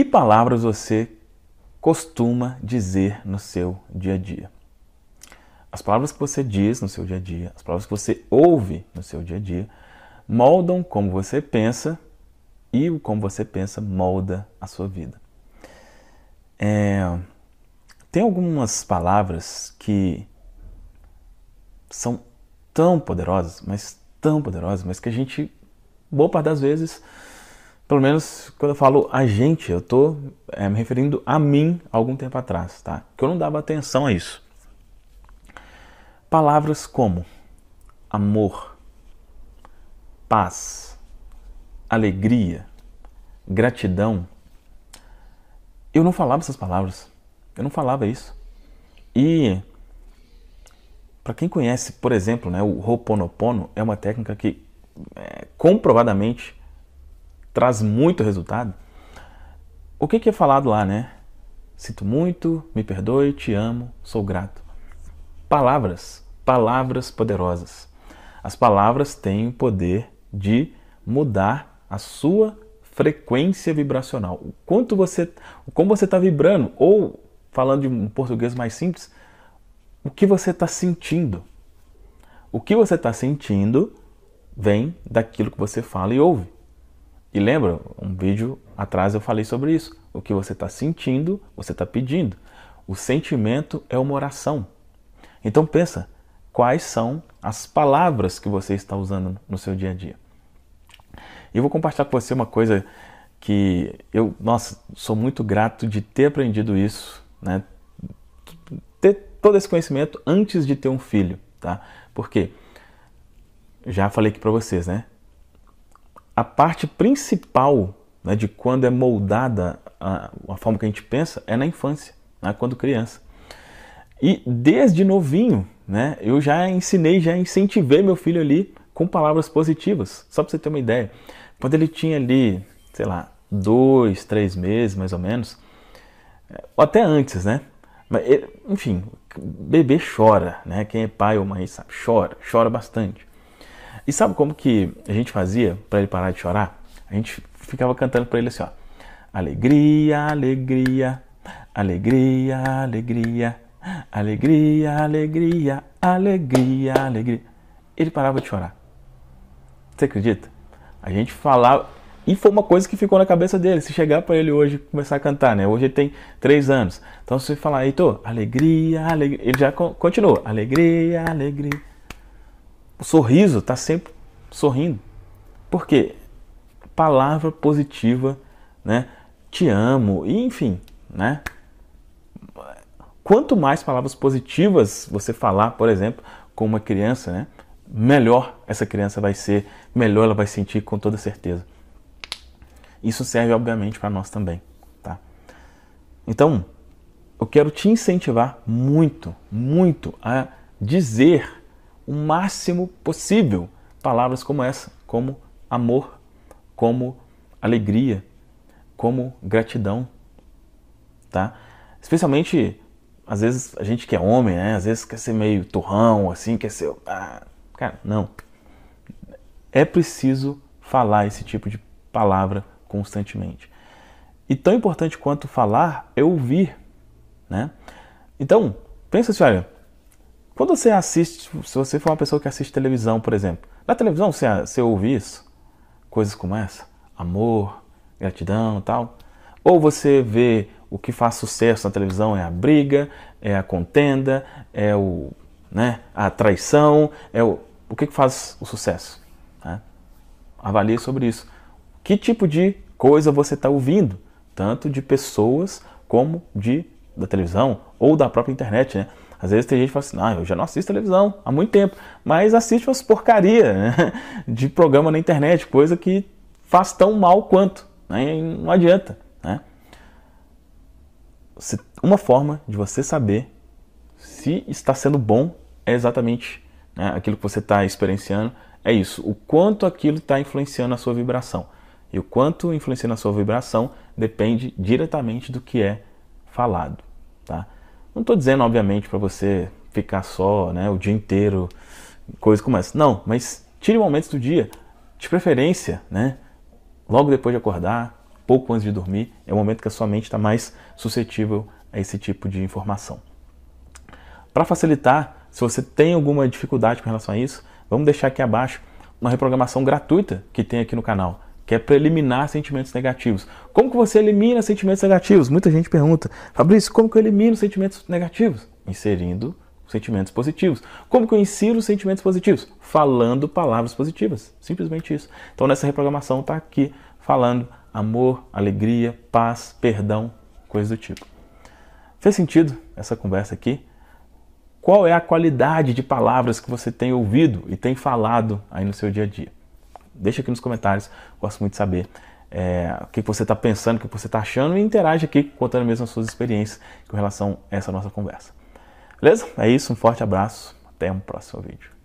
Que palavras você costuma dizer no seu dia a dia? As palavras que você diz no seu dia a dia, as palavras que você ouve no seu dia a dia, moldam como você pensa e o como você pensa molda a sua vida. É, tem algumas palavras que são tão poderosas, mas tão poderosas, mas que a gente, boa parte das vezes, pelo menos quando eu falo a gente, eu estou eh, é, me referindo a mim algum tempo atrás, tá? Que eu não dava atenção a isso. Palavras como amor, paz, alegria, gratidão. Eu não falava essas palavras. Eu não falava isso. E para quem conhece, por exemplo, né, o Ho'oponopono é uma técnica que é, comprovadamente traz muito resultado, o que, que é falado lá, né? Sinto muito, me perdoe, te amo, sou grato. Palavras, palavras poderosas. As palavras têm o poder de mudar a sua frequência vibracional. O quanto você, como você está vibrando, ou falando de um português mais simples, o que você está sentindo. O que você está sentindo vem daquilo que você fala e ouve. E lembra, um vídeo atrás eu falei sobre isso. O que você está sentindo, você está pedindo. O sentimento é uma oração. Então pensa, quais são as palavras que você está usando no seu dia a dia? E vou compartilhar com você uma coisa que eu, nossa, sou muito grato de ter aprendido isso, né? Ter todo esse conhecimento antes de ter um filho, tá? Porque já falei aqui para vocês, né? a parte principal né, de quando é moldada a, a, forma que a gente pensa é na infância, né, quando criança. E desde novinho, né, eu já ensinei, já incentivei meu filho ali com palavras positivas, só para você ter uma ideia. Quando ele tinha ali, sei lá, dois, três meses mais ou menos, eh, ou até antes, né? Mas, enfim, bebê chora, né? Quem é pai ou mãe sabe, chora, chora bastante. E sabe como que a gente fazia para ele parar de chorar? A gente ficava cantando para ele assim, ó. Alegria, alegria, alegria, alegria, alegria, alegria, alegria, alegria. Ele parava de chorar. Você acredita? A gente falava. E foi uma coisa que ficou na cabeça dele. Se chegar para ele hoje começar a cantar, né? Hoje ele tem três anos. Então, se você falar, Heitor, alegria, alegria. Ele já continua. Alegria, alegria. O sorriso está sempre sorrindo. Por quê? Palavra positiva, né? Te amo, e enfim, né? Quanto mais palavras positivas você falar, por exemplo, com uma criança, né? Melhor essa criança vai ser, melhor ela vai sentir com toda certeza. Isso serve, obviamente, para nós também, tá? Então, eu quero te incentivar muito, muito a dizer o máximo possível palavras como essa, como amor, como alegria, como gratidão, tá? Especialmente às vezes a gente que é homem, né? Às vezes quer ser meio torrão, assim, quer ser, ah, cara, não. É preciso falar esse tipo de palavra constantemente. E tão importante quanto falar é ouvir, né? Então, pensa assim, olha, quando você assiste, se você for uma pessoa que assiste televisão, por exemplo, na televisão você, você ouve isso, coisas como essa, amor, gratidão tal. Ou você vê o que faz sucesso na televisão é a briga, é a contenda, é o, né, a traição, é o, o que, que faz o sucesso. Né? Avalie sobre isso. Que tipo de coisa você está ouvindo, tanto de pessoas como de da televisão ou da própria internet, né? Às vezes tem gente que fala assim, ah, eu já não assisto televisão há muito tempo, mas assiste umas porcaria né? de programa na internet, coisa que faz tão mal quanto, né? não adianta. Né? Uma forma de você saber se está sendo bom é exatamente né, aquilo que você está experienciando, é isso, o quanto aquilo está influenciando a sua vibração. E o quanto influencia na sua vibração depende diretamente do que é falado, tá? Não estou dizendo, obviamente, para você ficar só né, o dia inteiro, coisas como essa. Não, mas tire momentos do dia, de preferência, né? Logo depois de acordar, pouco antes de dormir, é o momento que a sua mente está mais suscetível a esse tipo de informação. Para facilitar, se você tem alguma dificuldade com relação a isso, vamos deixar aqui abaixo uma reprogramação gratuita que tem aqui no canal que é para eliminar sentimentos negativos. Como que você elimina sentimentos negativos? Muita gente pergunta, Fabrício, como que eu elimino sentimentos negativos? Inserindo sentimentos positivos. Como que eu insiro sentimentos positivos? Falando palavras positivas. Simplesmente isso. Então, nessa reprogramação está aqui falando amor, alegria, paz, perdão, coisas do tipo. Fez sentido essa conversa aqui? Qual é a qualidade de palavras que você tem ouvido e tem falado aí no seu dia a dia? Deixa aqui nos comentários, gosto muito de saber é, o que você está pensando, o que você está achando e interage aqui contando mesmo as suas experiências com relação a essa nossa conversa. Beleza? É isso, um forte abraço, até um próximo vídeo.